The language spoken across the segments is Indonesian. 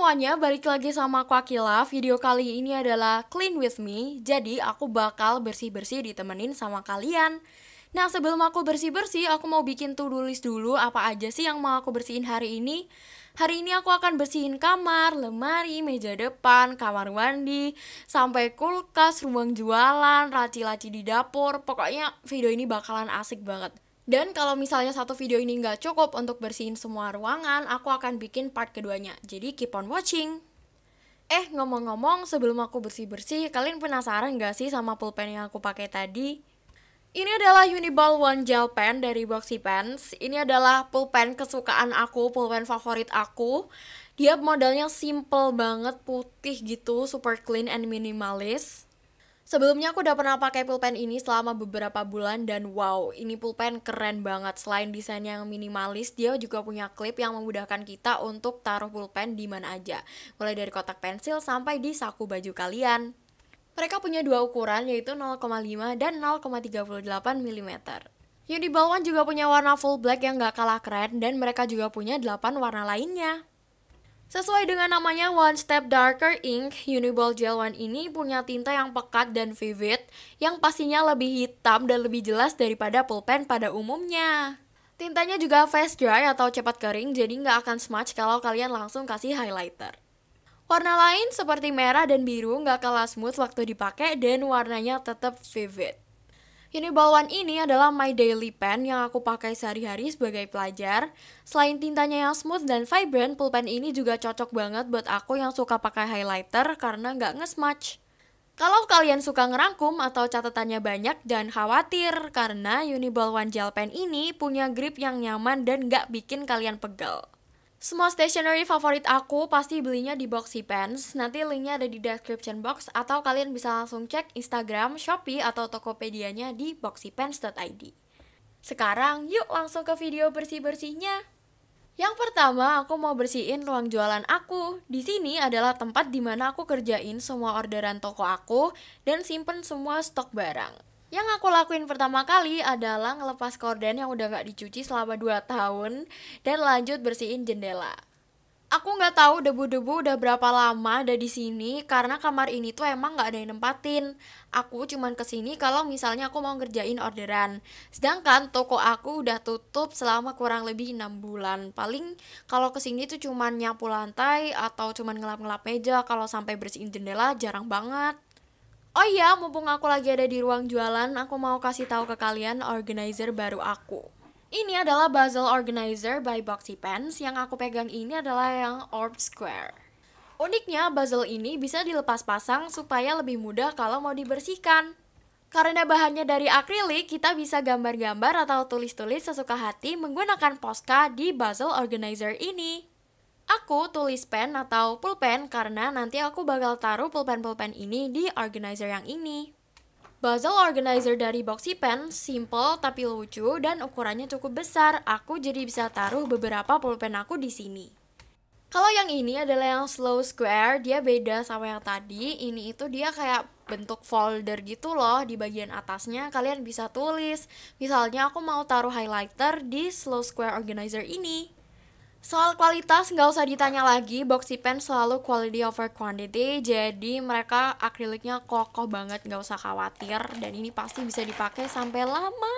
semuanya, balik lagi sama aku Akila Video kali ini adalah Clean With Me Jadi aku bakal bersih-bersih ditemenin sama kalian Nah sebelum aku bersih-bersih, aku mau bikin to-do list dulu Apa aja sih yang mau aku bersihin hari ini Hari ini aku akan bersihin kamar, lemari, meja depan, kamar mandi Sampai kulkas, ruang jualan, raci-raci di dapur Pokoknya video ini bakalan asik banget dan kalau misalnya satu video ini nggak cukup untuk bersihin semua ruangan, aku akan bikin part keduanya. Jadi keep on watching! Eh, ngomong-ngomong, sebelum aku bersih-bersih, kalian penasaran nggak sih sama pulpen yang aku pakai tadi? Ini adalah Uniball One Gel Pen dari Boxy Pens. Ini adalah pulpen kesukaan aku, pulpen favorit aku. Dia modelnya simple banget, putih gitu, super clean and minimalis. Sebelumnya aku udah pernah pakai pulpen ini selama beberapa bulan dan wow, ini pulpen keren banget. Selain desain yang minimalis, dia juga punya klip yang memudahkan kita untuk taruh pulpen di mana aja. Mulai dari kotak pensil sampai di saku baju kalian. Mereka punya dua ukuran yaitu 0,5 dan 0,38 mm. di One juga punya warna full black yang gak kalah keren dan mereka juga punya 8 warna lainnya. Sesuai dengan namanya One Step Darker Ink, Uniball Gel One ini punya tinta yang pekat dan vivid, yang pastinya lebih hitam dan lebih jelas daripada pulpen pada umumnya. Tintanya juga fast dry atau cepat kering, jadi nggak akan smudge kalau kalian langsung kasih highlighter. Warna lain seperti merah dan biru nggak kalah smooth waktu dipakai dan warnanya tetap vivid. Uniball One ini adalah my daily pen yang aku pakai sehari-hari sebagai pelajar. Selain tintanya yang smooth dan vibrant, pulpen ini juga cocok banget buat aku yang suka pakai highlighter karena nggak nge-smudge. Kalau kalian suka ngerangkum atau catatannya banyak, dan khawatir karena Uniball One Gel Pen ini punya grip yang nyaman dan nggak bikin kalian pegel. Semua stationery favorit aku pasti belinya di Boxy Pants. Nanti linknya ada di description box atau kalian bisa langsung cek Instagram, Shopee, atau Tokopedia-nya di boxypens.id. Sekarang yuk langsung ke video bersih-bersihnya. Yang pertama, aku mau bersihin ruang jualan aku. Di sini adalah tempat di mana aku kerjain semua orderan toko aku dan simpen semua stok barang. Yang aku lakuin pertama kali adalah ngelepas korden yang udah gak dicuci selama 2 tahun dan lanjut bersihin jendela. Aku nggak tahu debu-debu udah berapa lama ada di sini karena kamar ini tuh emang nggak ada yang nempatin. Aku cuman kesini kalau misalnya aku mau ngerjain orderan. Sedangkan toko aku udah tutup selama kurang lebih enam bulan. Paling kalau kesini tuh cuman nyapu lantai atau cuman ngelap-ngelap meja. Kalau sampai bersihin jendela jarang banget. Oh iya, mumpung aku lagi ada di ruang jualan, aku mau kasih tahu ke kalian organizer baru aku. Ini adalah Basel Organizer by Boxy Pens. Yang aku pegang ini adalah yang Orb Square. Uniknya, Basel ini bisa dilepas pasang supaya lebih mudah kalau mau dibersihkan. Karena bahannya dari akrilik, kita bisa gambar-gambar atau tulis-tulis sesuka hati menggunakan poska di Basel Organizer ini. Aku tulis pen atau pulpen karena nanti aku bakal taruh pulpen-pulpen ini di organizer yang ini. bezel organizer dari Boxy Pen simple tapi lucu dan ukurannya cukup besar. Aku jadi bisa taruh beberapa pulpen aku di sini. Kalau yang ini adalah yang slow square, dia beda sama yang tadi. Ini itu dia kayak bentuk folder gitu loh di bagian atasnya. Kalian bisa tulis. Misalnya aku mau taruh highlighter di slow square organizer ini. Soal kualitas nggak usah ditanya lagi, boxy pen selalu quality over quantity, jadi mereka akriliknya kokoh banget, nggak usah khawatir, dan ini pasti bisa dipakai sampai lama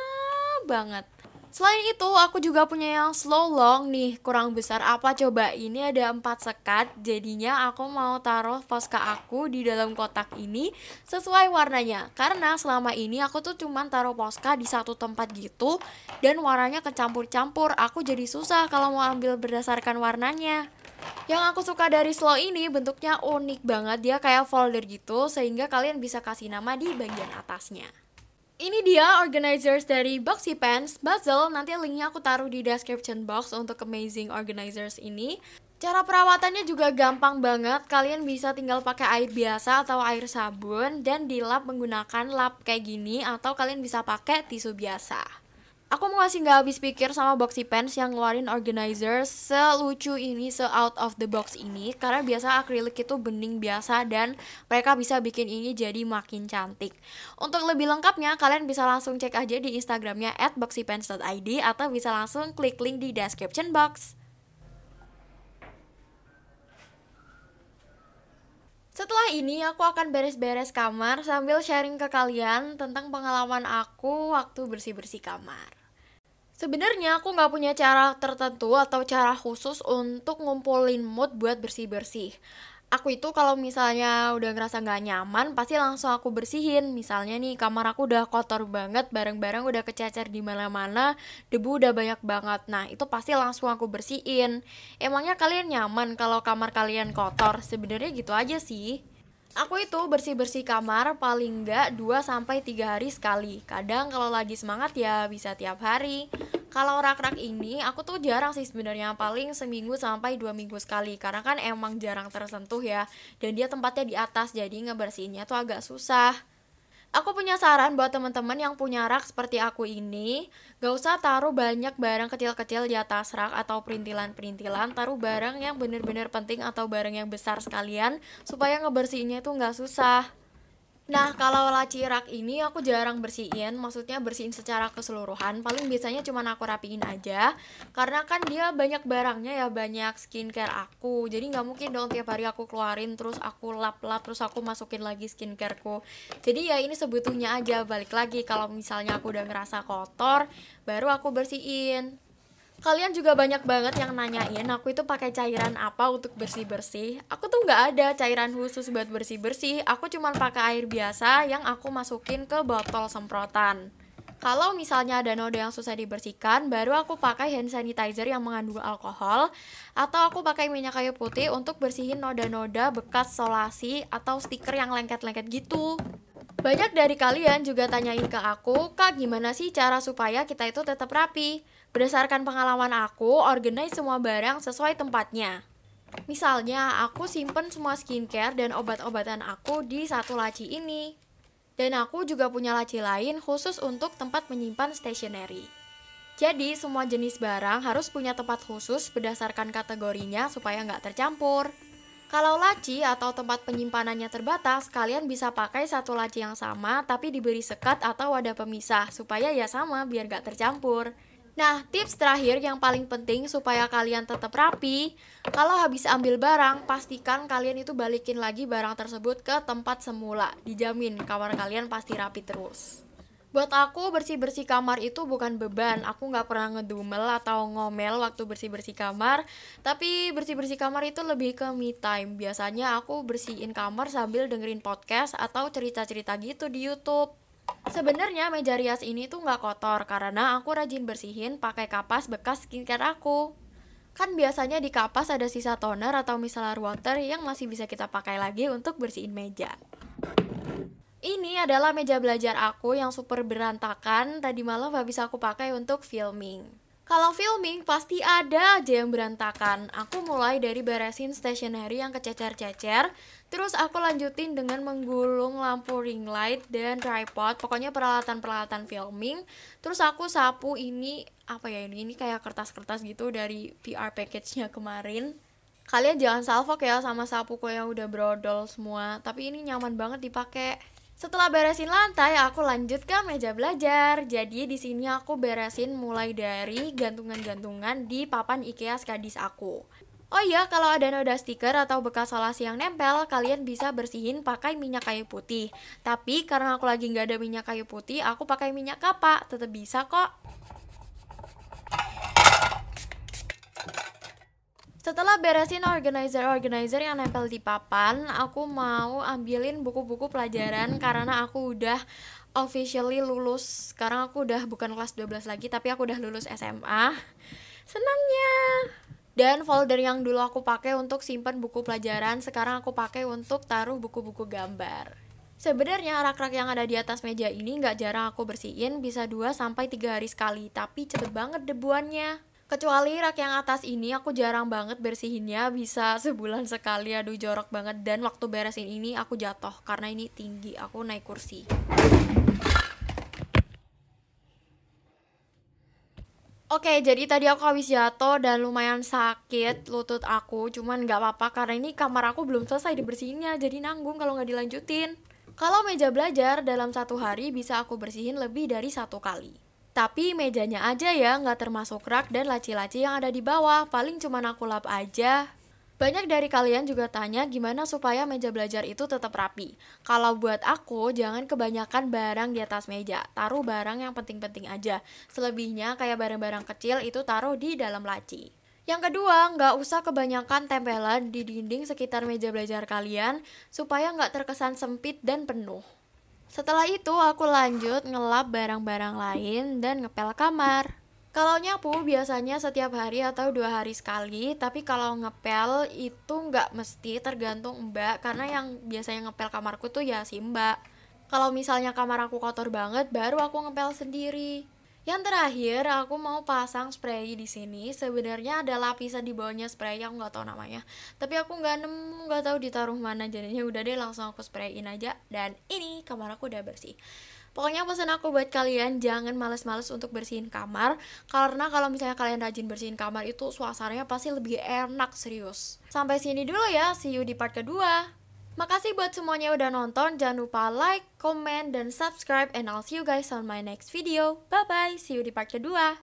banget. Selain itu, aku juga punya yang slow long nih. Kurang besar apa coba? Ini ada empat sekat. Jadinya aku mau taruh Posca aku di dalam kotak ini sesuai warnanya. Karena selama ini aku tuh cuman taruh Posca di satu tempat gitu dan warnanya kecampur-campur. Aku jadi susah kalau mau ambil berdasarkan warnanya. Yang aku suka dari slow ini bentuknya unik banget, dia kayak folder gitu sehingga kalian bisa kasih nama di bagian atasnya. Ini dia organizers dari Boxy Pants Bazzle. Nanti linknya aku taruh di description box untuk amazing organizers ini. Cara perawatannya juga gampang banget. Kalian bisa tinggal pakai air biasa atau air sabun dan dilap menggunakan lap kayak gini atau kalian bisa pakai tisu biasa. Aku masih nggak habis pikir sama Boxy Pants yang ngeluarin organizer selucu ini, se out of the box ini karena biasa akrilik itu bening biasa dan mereka bisa bikin ini jadi makin cantik. Untuk lebih lengkapnya kalian bisa langsung cek aja di Instagramnya @boxypants.id atau bisa langsung klik link di description box. Setelah ini aku akan beres-beres kamar sambil sharing ke kalian tentang pengalaman aku waktu bersih-bersih kamar. Sebenarnya aku nggak punya cara tertentu atau cara khusus untuk ngumpulin mood buat bersih-bersih. Aku itu kalau misalnya udah ngerasa nggak nyaman, pasti langsung aku bersihin. Misalnya nih kamar aku udah kotor banget, barang-barang udah kececer di mana-mana, debu udah banyak banget. Nah itu pasti langsung aku bersihin. Emangnya kalian nyaman kalau kamar kalian kotor? Sebenarnya gitu aja sih aku itu bersih-bersih kamar paling nggak 2 sampai 3 hari sekali. Kadang kalau lagi semangat ya bisa tiap hari. Kalau rak-rak ini aku tuh jarang sih sebenarnya paling seminggu sampai dua minggu sekali karena kan emang jarang tersentuh ya dan dia tempatnya di atas jadi ngebersihinnya tuh agak susah. Aku punya saran buat teman-teman yang punya rak seperti aku ini, gak usah taruh banyak barang kecil-kecil di atas rak atau perintilan-perintilan, taruh barang yang bener-bener penting atau barang yang besar sekalian, supaya ngebersihinnya itu gak susah. Nah, kalau laci rak ini aku jarang bersihin, maksudnya bersihin secara keseluruhan. Paling biasanya cuma aku rapiin aja, karena kan dia banyak barangnya ya, banyak skincare aku. Jadi nggak mungkin dong tiap hari aku keluarin, terus aku lap-lap, terus aku masukin lagi skincareku. Jadi ya ini sebutuhnya aja, balik lagi kalau misalnya aku udah ngerasa kotor, baru aku bersihin kalian juga banyak banget yang nanyain aku itu pakai cairan apa untuk bersih bersih aku tuh nggak ada cairan khusus buat bersih bersih aku cuma pakai air biasa yang aku masukin ke botol semprotan kalau misalnya ada noda yang susah dibersihkan, baru aku pakai hand sanitizer yang mengandung alkohol atau aku pakai minyak kayu putih untuk bersihin noda-noda bekas solasi atau stiker yang lengket-lengket gitu. Banyak dari kalian juga tanyain ke aku, Kak gimana sih cara supaya kita itu tetap rapi? Berdasarkan pengalaman aku, organize semua barang sesuai tempatnya. Misalnya, aku simpen semua skincare dan obat-obatan aku di satu laci ini. Dan aku juga punya laci lain khusus untuk tempat menyimpan stationery. Jadi, semua jenis barang harus punya tempat khusus berdasarkan kategorinya supaya nggak tercampur. Kalau laci atau tempat penyimpanannya terbatas, kalian bisa pakai satu laci yang sama tapi diberi sekat atau wadah pemisah supaya ya sama biar gak tercampur. Nah, tips terakhir yang paling penting supaya kalian tetap rapi, kalau habis ambil barang, pastikan kalian itu balikin lagi barang tersebut ke tempat semula. Dijamin kamar kalian pasti rapi terus buat aku bersih-bersih kamar itu bukan beban. Aku gak pernah ngedumel atau ngomel waktu bersih-bersih kamar. Tapi bersih-bersih kamar itu lebih ke me time. Biasanya aku bersihin kamar sambil dengerin podcast atau cerita-cerita gitu di YouTube. Sebenarnya meja rias ini tuh nggak kotor karena aku rajin bersihin pakai kapas bekas skincare aku. Kan biasanya di kapas ada sisa toner atau micellar water yang masih bisa kita pakai lagi untuk bersihin meja. Ini adalah meja belajar aku yang super berantakan tadi malam habis aku pakai untuk filming. Kalau filming pasti ada aja yang berantakan. Aku mulai dari beresin stationery yang kececer-cecer, terus aku lanjutin dengan menggulung lampu ring light dan tripod, pokoknya peralatan-peralatan filming. Terus aku sapu ini apa ya ini? Ini kayak kertas-kertas gitu dari PR package-nya kemarin kalian jangan salvok ya sama sapuku yang udah brodol semua tapi ini nyaman banget dipakai setelah beresin lantai, aku lanjut ke meja belajar. Jadi di sini aku beresin mulai dari gantungan-gantungan di papan IKEA skadis aku. Oh iya, kalau ada noda stiker atau bekas solasi yang nempel, kalian bisa bersihin pakai minyak kayu putih. Tapi karena aku lagi nggak ada minyak kayu putih, aku pakai minyak kapak tetap bisa kok. Setelah beresin organizer-organizer yang nempel di papan, aku mau ambilin buku-buku pelajaran karena aku udah officially lulus. Sekarang aku udah bukan kelas 12 lagi, tapi aku udah lulus SMA. Senangnya. Dan folder yang dulu aku pakai untuk simpan buku pelajaran, sekarang aku pakai untuk taruh buku-buku gambar. Sebenarnya rak-rak yang ada di atas meja ini nggak jarang aku bersihin, bisa 2 sampai 3 hari sekali, tapi cepet banget debuannya. Kecuali rak yang atas ini aku jarang banget bersihinnya, bisa sebulan sekali. Aduh jorok banget dan waktu beresin ini aku jatuh karena ini tinggi, aku naik kursi. Oke, jadi tadi aku habis jatuh dan lumayan sakit lutut aku. Cuman nggak apa-apa karena ini kamar aku belum selesai dibersihinnya, jadi nanggung kalau nggak dilanjutin. Kalau meja belajar dalam satu hari bisa aku bersihin lebih dari satu kali. Tapi mejanya aja ya, nggak termasuk rak dan laci-laci yang ada di bawah, paling cuma aku lap aja. Banyak dari kalian juga tanya gimana supaya meja belajar itu tetap rapi. Kalau buat aku, jangan kebanyakan barang di atas meja. Taruh barang yang penting-penting aja. Selebihnya kayak barang-barang kecil itu taruh di dalam laci. Yang kedua, nggak usah kebanyakan tempelan di dinding sekitar meja belajar kalian supaya nggak terkesan sempit dan penuh. Setelah itu aku lanjut ngelap barang-barang lain dan ngepel kamar. Kalau nyapu biasanya setiap hari atau dua hari sekali, tapi kalau ngepel itu nggak mesti tergantung mbak, karena yang biasanya ngepel kamarku tuh ya si mbak. Kalau misalnya kamar aku kotor banget, baru aku ngepel sendiri. Yang terakhir, aku mau pasang spray di sini. Sebenarnya ada lapisan di bawahnya spray, yang nggak tau namanya. Tapi aku nggak nemu, nggak tahu ditaruh mana. Jadinya udah deh langsung aku sprayin aja. Dan ini kamar aku udah bersih. Pokoknya pesan aku buat kalian jangan males-males untuk bersihin kamar karena kalau misalnya kalian rajin bersihin kamar itu suasananya pasti lebih enak serius. Sampai sini dulu ya, see you di part kedua. Makasih buat semuanya udah nonton, jangan lupa like, comment, dan subscribe, and I'll see you guys on my next video. Bye-bye, see you di part kedua.